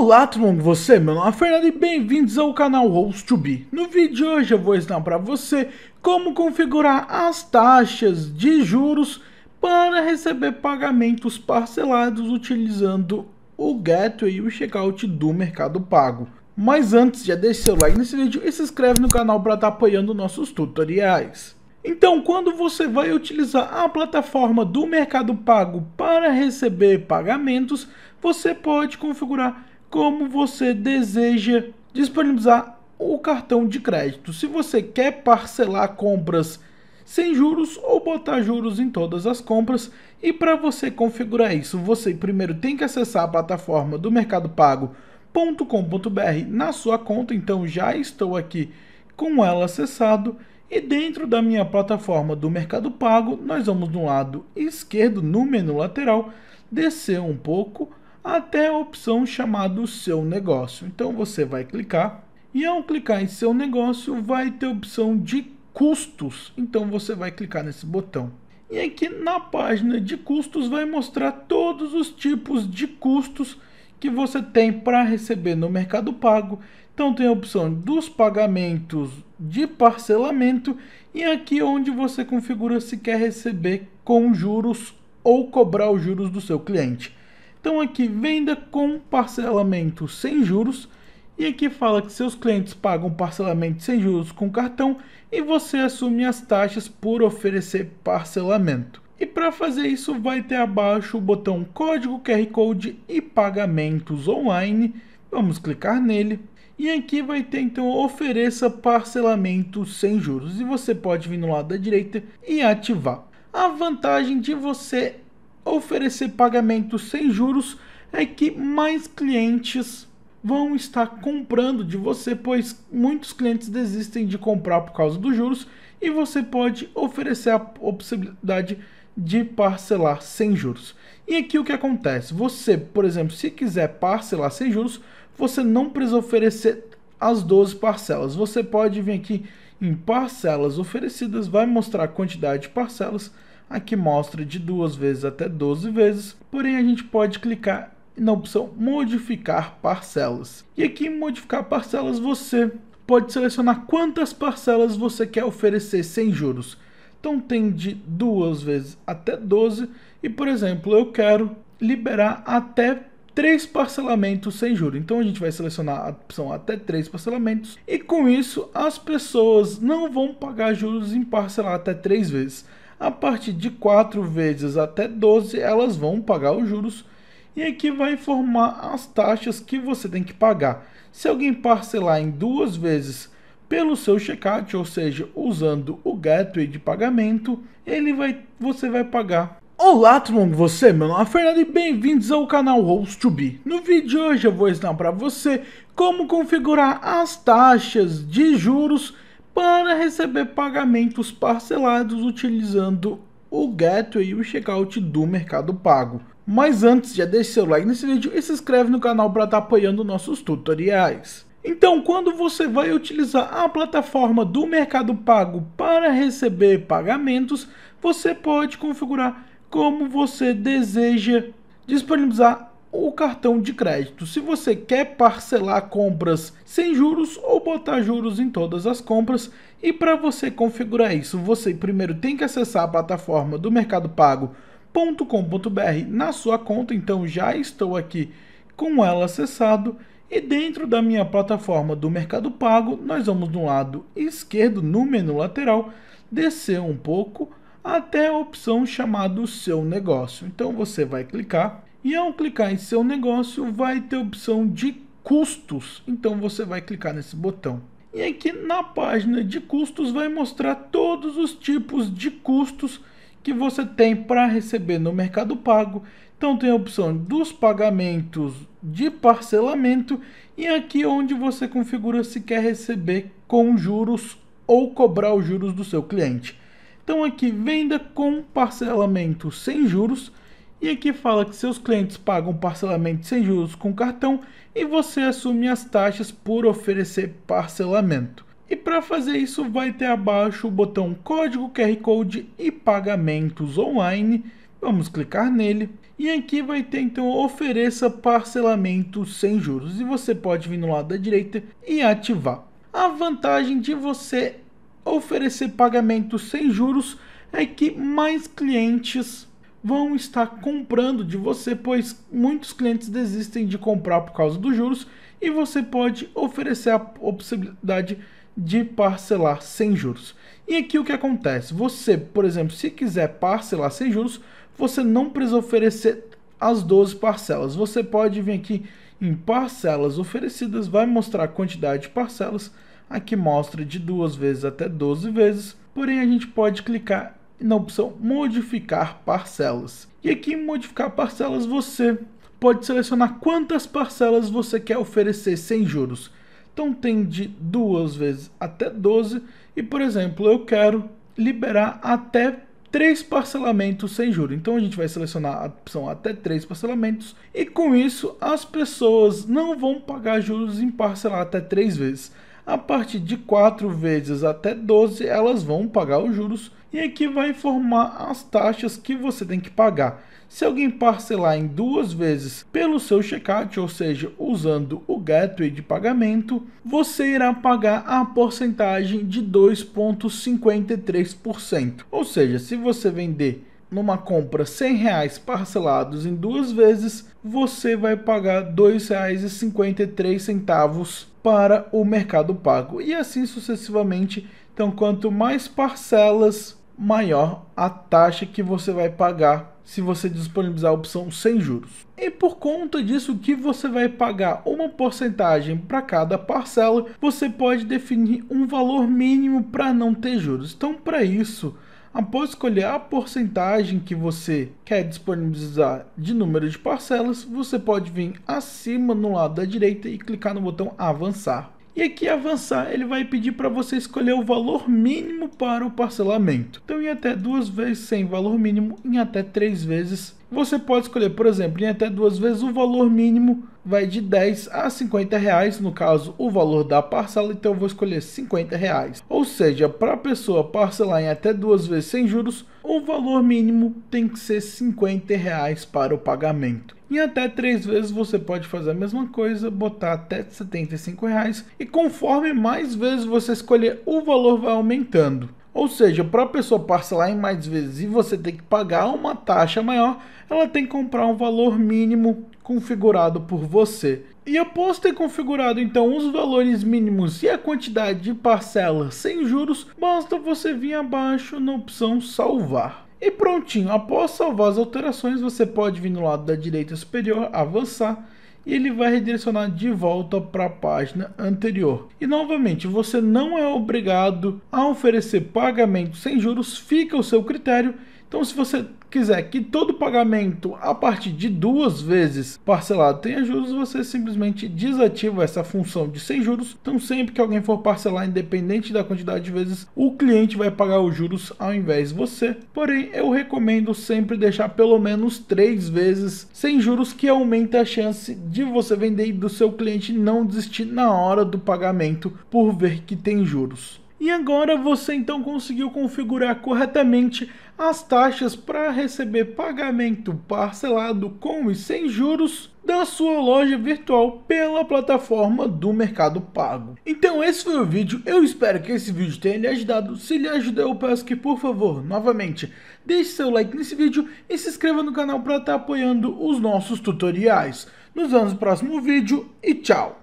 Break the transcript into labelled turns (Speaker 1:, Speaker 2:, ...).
Speaker 1: Olá tudo bom com você? Meu nome é Fernando e bem-vindos ao canal Host to Be. No vídeo de hoje eu vou ensinar para você como configurar as taxas de juros para receber pagamentos parcelados utilizando o Gateway e o Checkout do Mercado Pago. Mas antes, já deixe seu like nesse vídeo e se inscreve no canal para estar tá apoiando nossos tutoriais. Então, quando você vai utilizar a plataforma do Mercado Pago para receber pagamentos, você pode configurar como você deseja disponibilizar o cartão de crédito. Se você quer parcelar compras sem juros ou botar juros em todas as compras, e para você configurar isso, você primeiro tem que acessar a plataforma do Mercado Pago.com.br na sua conta, então já estou aqui com ela acessado e dentro da minha plataforma do Mercado Pago, nós vamos no lado esquerdo, no menu lateral, descer um pouco até a opção chamada seu negócio. Então você vai clicar e ao clicar em seu negócio vai ter a opção de custos. Então você vai clicar nesse botão. E aqui na página de custos vai mostrar todos os tipos de custos que você tem para receber no Mercado Pago. Então tem a opção dos pagamentos de parcelamento e aqui é onde você configura se quer receber com juros ou cobrar os juros do seu cliente. Então aqui venda com parcelamento sem juros e aqui fala que seus clientes pagam parcelamento sem juros com cartão e você assume as taxas por oferecer parcelamento. E para fazer isso vai ter abaixo o botão código QR Code e pagamentos online. Vamos clicar nele. E aqui vai ter então ofereça parcelamento sem juros. E você pode vir no lado da direita e ativar. A vantagem de você a oferecer pagamentos sem juros é que mais clientes vão estar comprando de você, pois muitos clientes desistem de comprar por causa dos juros e você pode oferecer a possibilidade de parcelar sem juros. E aqui o que acontece? Você, por exemplo, se quiser parcelar sem juros, você não precisa oferecer as 12 parcelas. Você pode vir aqui em parcelas oferecidas, vai mostrar a quantidade de parcelas, Aqui mostra de duas vezes até 12 vezes, porém a gente pode clicar na opção modificar parcelas. E aqui em modificar parcelas você pode selecionar quantas parcelas você quer oferecer sem juros. Então tem de duas vezes até 12 e, por exemplo, eu quero liberar até três parcelamentos sem juros. Então a gente vai selecionar a opção até três parcelamentos e com isso as pessoas não vão pagar juros em parcelar até três vezes. A partir de 4 vezes até 12, elas vão pagar os juros. E aqui vai informar as taxas que você tem que pagar. Se alguém parcelar em duas vezes pelo seu check ou seja, usando o gateway de pagamento, ele vai, você vai pagar. Olá, tudo bom com você? Meu nome é Fernando e bem-vindos ao canal host to be No vídeo de hoje eu vou ensinar para você como configurar as taxas de juros para receber pagamentos parcelados utilizando o gateway e o checkout do Mercado Pago. Mas antes, já deixe seu like nesse vídeo e se inscreve no canal para estar tá apoiando nossos tutoriais. Então, quando você vai utilizar a plataforma do Mercado Pago para receber pagamentos, você pode configurar como você deseja disponibilizar o cartão de crédito. Se você quer parcelar compras sem juros ou botar juros em todas as compras, e para você configurar isso, você primeiro tem que acessar a plataforma do Mercado Pago.com.br na sua conta, então já estou aqui com ela acessado. E dentro da minha plataforma do Mercado Pago, nós vamos no lado esquerdo, no menu lateral, descer um pouco até a opção chamada Seu Negócio. Então você vai clicar e ao clicar em seu negócio, vai ter a opção de custos. Então você vai clicar nesse botão. E aqui na página de custos vai mostrar todos os tipos de custos que você tem para receber no Mercado Pago. Então tem a opção dos pagamentos de parcelamento e aqui onde você configura se quer receber com juros ou cobrar os juros do seu cliente. Então aqui venda com parcelamento sem juros e aqui fala que seus clientes pagam parcelamento sem juros com cartão e você assume as taxas por oferecer parcelamento. E para fazer isso, vai ter abaixo o botão código QR Code e pagamentos online. Vamos clicar nele. E aqui vai ter então ofereça parcelamento sem juros. E você pode vir no lado da direita e ativar. A vantagem de você oferecer pagamento sem juros é que mais clientes vão estar comprando de você, pois muitos clientes desistem de comprar por causa dos juros e você pode oferecer a possibilidade de parcelar sem juros. E aqui o que acontece? Você, por exemplo, se quiser parcelar sem juros, você não precisa oferecer as 12 parcelas. Você pode vir aqui em parcelas oferecidas, vai mostrar a quantidade de parcelas. Aqui mostra de duas vezes até 12 vezes. Porém, a gente pode clicar na opção modificar parcelas. E aqui em modificar parcelas você pode selecionar quantas parcelas você quer oferecer sem juros. Então tem de duas vezes até 12 e, por exemplo, eu quero liberar até três parcelamentos sem juros. Então a gente vai selecionar a opção até três parcelamentos e com isso as pessoas não vão pagar juros em parcelar até três vezes. A partir de quatro vezes até 12 elas vão pagar os juros e aqui vai informar as taxas que você tem que pagar. Se alguém parcelar em duas vezes pelo seu checkout, ou seja, usando o gateway de pagamento, você irá pagar a porcentagem de 2,53%. Ou seja, se você vender numa compra 100 reais parcelados em duas vezes, você vai pagar R$ 2,53 para o Mercado Pago. E assim sucessivamente. Então, quanto mais parcelas, maior a taxa que você vai pagar se você disponibilizar a opção sem juros. E por conta disso que você vai pagar uma porcentagem para cada parcela, você pode definir um valor mínimo para não ter juros. Então, para isso, após escolher a porcentagem que você quer disponibilizar de número de parcelas, você pode vir acima no lado da direita e clicar no botão avançar. E aqui avançar, ele vai pedir para você escolher o valor mínimo para o parcelamento. Então em até duas vezes sem valor mínimo, em até três vezes você pode escolher, por exemplo, em até duas vezes o valor mínimo vai de 10 a 50 reais, no caso o valor da parcela, então eu vou escolher 50 reais. Ou seja, para a pessoa parcelar em até duas vezes sem juros, o valor mínimo tem que ser 50 reais para o pagamento. Em até três vezes você pode fazer a mesma coisa, botar até 75 reais e conforme mais vezes você escolher, o valor vai aumentando. Ou seja, para a pessoa parcelar em mais vezes e você ter que pagar uma taxa maior, ela tem que comprar um valor mínimo configurado por você. E após ter configurado então os valores mínimos e a quantidade de parcelas sem juros, basta você vir abaixo na opção salvar. E prontinho, após salvar as alterações, você pode vir no lado da direita superior, avançar e ele vai redirecionar de volta para a página anterior. E novamente, você não é obrigado a oferecer pagamento sem juros, fica ao seu critério então, se você quiser que todo pagamento a partir de duas vezes parcelado tenha juros, você simplesmente desativa essa função de sem juros. Então, sempre que alguém for parcelar, independente da quantidade de vezes, o cliente vai pagar os juros ao invés de você. Porém, eu recomendo sempre deixar pelo menos três vezes sem juros, que aumenta a chance de você vender e do seu cliente não desistir na hora do pagamento por ver que tem juros. E agora você então conseguiu configurar corretamente as taxas para receber pagamento parcelado com e sem juros da sua loja virtual pela plataforma do Mercado Pago. Então esse foi o vídeo, eu espero que esse vídeo tenha lhe ajudado, se lhe ajudou eu peço que por favor, novamente, deixe seu like nesse vídeo e se inscreva no canal para estar tá apoiando os nossos tutoriais. Nos vemos no próximo vídeo e tchau!